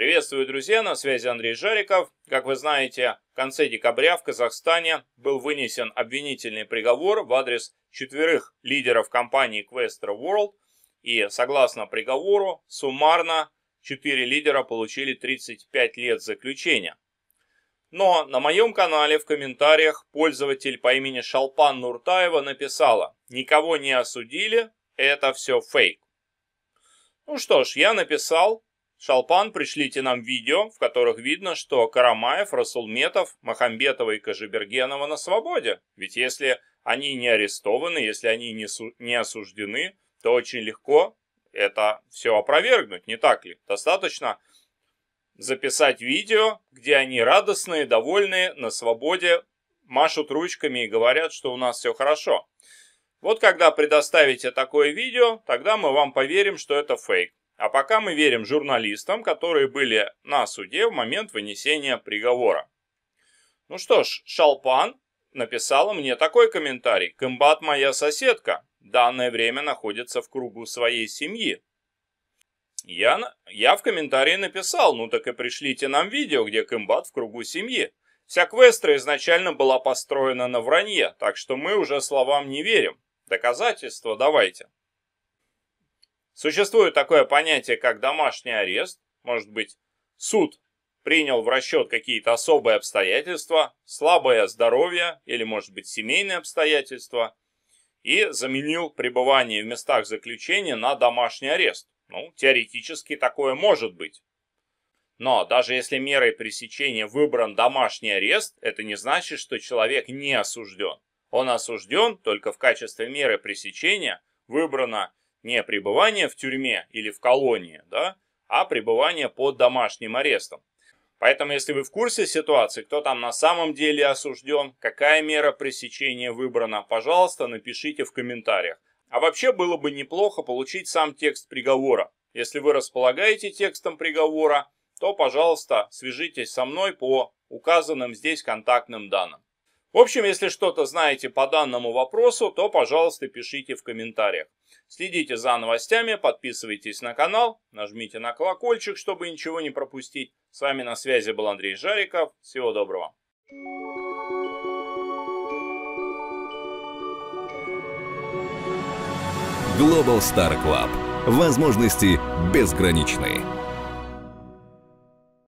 Приветствую, друзья, на связи Андрей Жариков. Как вы знаете, в конце декабря в Казахстане был вынесен обвинительный приговор в адрес четверых лидеров компании Questor World. И согласно приговору, суммарно четыре лидера получили 35 лет заключения. Но на моем канале в комментариях пользователь по имени Шалпан Нуртаева написала «Никого не осудили, это все фейк». Ну что ж, я написал, Шалпан, пришлите нам видео, в которых видно, что Карамаев, Расулметов, Махамбетова и Кожебергенова на свободе. Ведь если они не арестованы, если они не, не осуждены, то очень легко это все опровергнуть, не так ли? Достаточно записать видео, где они радостные, довольные, на свободе, машут ручками и говорят, что у нас все хорошо. Вот когда предоставите такое видео, тогда мы вам поверим, что это фейк. А пока мы верим журналистам, которые были на суде в момент вынесения приговора. Ну что ж, Шалпан написала мне такой комментарий. «Комбат моя соседка. Данное время находится в кругу своей семьи». Я, я в комментарии написал, ну так и пришлите нам видео, где комбат в кругу семьи. Вся квестра изначально была построена на вранье, так что мы уже словам не верим. Доказательства давайте. Существует такое понятие, как домашний арест, может быть, суд принял в расчет какие-то особые обстоятельства, слабое здоровье или, может быть, семейные обстоятельства, и заменил пребывание в местах заключения на домашний арест. Ну, теоретически такое может быть. Но даже если мерой пресечения выбран домашний арест, это не значит, что человек не осужден. Он осужден только в качестве меры пресечения выбрана не пребывание в тюрьме или в колонии, да, а пребывание под домашним арестом. Поэтому, если вы в курсе ситуации, кто там на самом деле осужден, какая мера пресечения выбрана, пожалуйста, напишите в комментариях. А вообще было бы неплохо получить сам текст приговора. Если вы располагаете текстом приговора, то, пожалуйста, свяжитесь со мной по указанным здесь контактным данным. В общем, если что-то знаете по данному вопросу, то, пожалуйста, пишите в комментариях. Следите за новостями, подписывайтесь на канал, нажмите на колокольчик, чтобы ничего не пропустить. С вами на связи был Андрей Жариков. Всего доброго. Global Star Club. Возможности безграничные.